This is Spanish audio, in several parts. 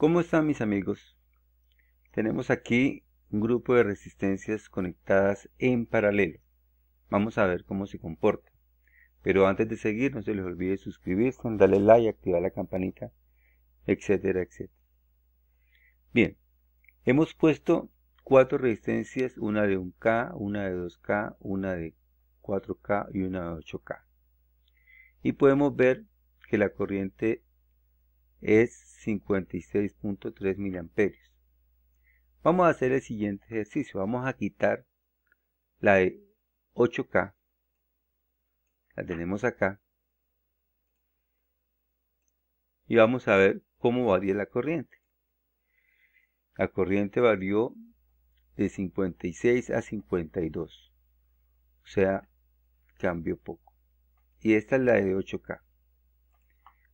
¿Cómo están mis amigos? Tenemos aquí un grupo de resistencias conectadas en paralelo. Vamos a ver cómo se comporta. Pero antes de seguir, no se les olvide suscribirse, darle like, activar la campanita, etcétera, etcétera. Bien, hemos puesto cuatro resistencias, una de 1K, una de 2K, una de 4K y una de 8K. Y podemos ver que la corriente es 56.3 amperios Vamos a hacer el siguiente ejercicio. Vamos a quitar la de 8K. La tenemos acá. Y vamos a ver cómo varía la corriente. La corriente varió de 56 a 52. O sea, cambió poco. Y esta es la de 8K.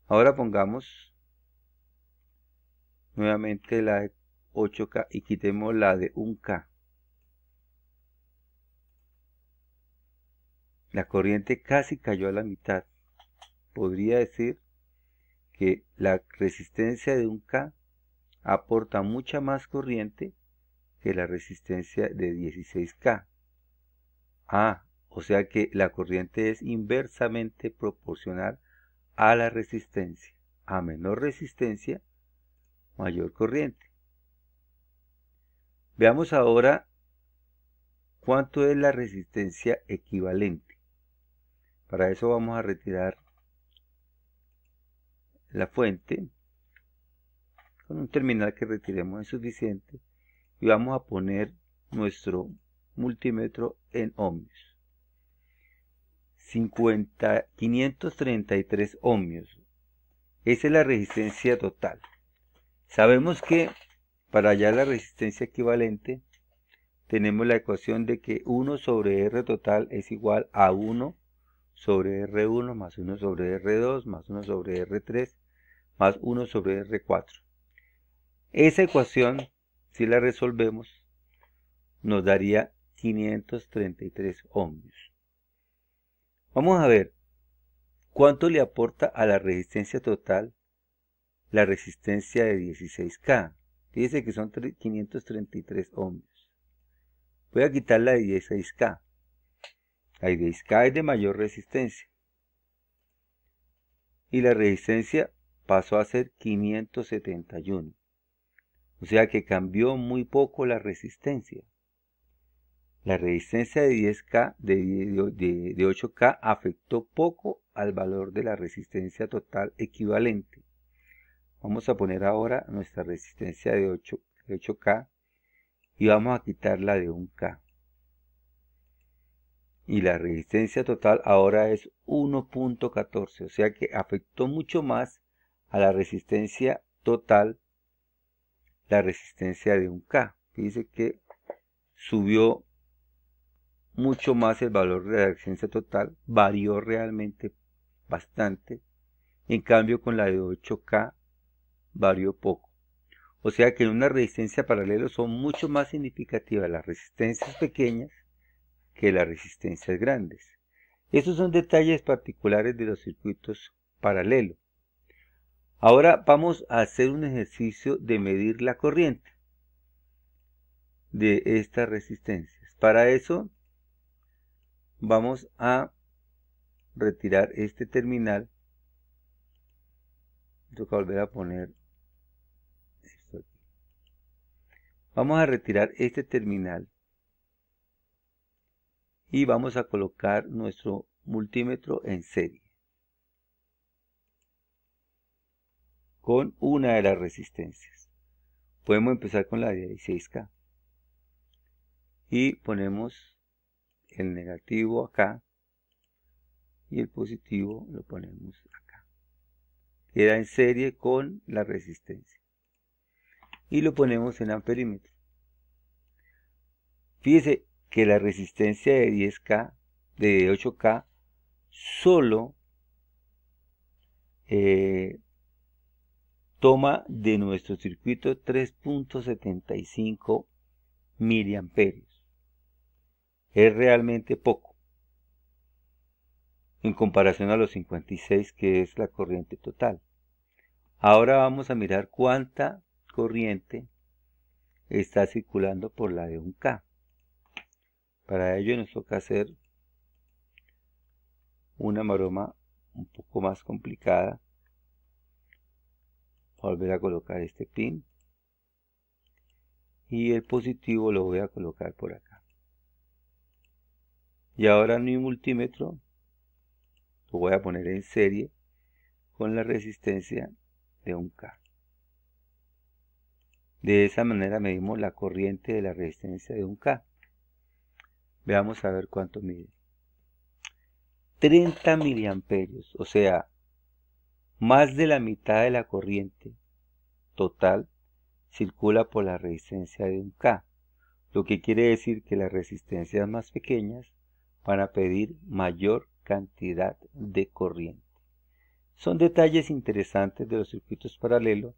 Ahora pongamos nuevamente la de 8K y quitemos la de 1K. La corriente casi cayó a la mitad. Podría decir que la resistencia de 1K aporta mucha más corriente que la resistencia de 16K. Ah, o sea que la corriente es inversamente proporcional a la resistencia. A menor resistencia, mayor corriente. Veamos ahora cuánto es la resistencia equivalente. Para eso vamos a retirar la fuente con un terminal que retiremos es suficiente y vamos a poner nuestro multímetro en ohmios. 50, 533 ohmios. Esa es la resistencia total. Sabemos que para hallar la resistencia equivalente tenemos la ecuación de que 1 sobre R total es igual a 1 sobre R1 más 1 sobre R2 más 1 sobre R3 más 1 sobre R4. Esa ecuación, si la resolvemos, nos daría 533 ohmios. Vamos a ver cuánto le aporta a la resistencia total la resistencia de 16K. Fíjense que son 533 ohmios. Voy a quitar la de 16K. La de 16K es de mayor resistencia. Y la resistencia pasó a ser 571. O sea que cambió muy poco la resistencia. La resistencia de 10K, de 8K afectó poco al valor de la resistencia total equivalente. Vamos a poner ahora nuestra resistencia de 8, k y vamos a quitar la de 1K. Y la resistencia total ahora es 1.14, o sea que afectó mucho más a la resistencia total la resistencia de 1K. Dice que subió mucho más el valor de la resistencia total, varió realmente bastante. En cambio con la de 8K vario poco. O sea que en una resistencia paralela son mucho más significativas las resistencias pequeñas que las resistencias grandes. Estos son detalles particulares de los circuitos paralelos. Ahora vamos a hacer un ejercicio de medir la corriente de estas resistencias. Para eso vamos a retirar este terminal. Toca volver a poner Vamos a retirar este terminal y vamos a colocar nuestro multímetro en serie con una de las resistencias. Podemos empezar con la de 16K y ponemos el negativo acá y el positivo lo ponemos acá. Queda en serie con la resistencia y lo ponemos en amperímetro. Fíjese que la resistencia de 10K, de 8K, solo eh, toma de nuestro circuito 3.75 miliamperios. Es realmente poco en comparación a los 56 que es la corriente total. Ahora vamos a mirar cuánta corriente está circulando por la de un K. Para ello nos toca hacer una maroma un poco más complicada. Volver a colocar este pin. Y el positivo lo voy a colocar por acá. Y ahora mi multímetro lo voy a poner en serie con la resistencia de un K. De esa manera medimos la corriente de la resistencia de un K. Veamos a ver cuánto mide. 30 miliamperios, o sea, más de la mitad de la corriente total circula por la resistencia de un K, lo que quiere decir que las resistencias más pequeñas van a pedir mayor cantidad de corriente. Son detalles interesantes de los circuitos paralelos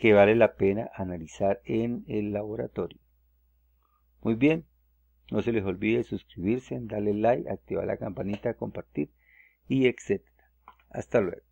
que vale la pena analizar en el laboratorio. Muy bien, no se les olvide suscribirse, darle like, activar la campanita, compartir y etc. Hasta luego.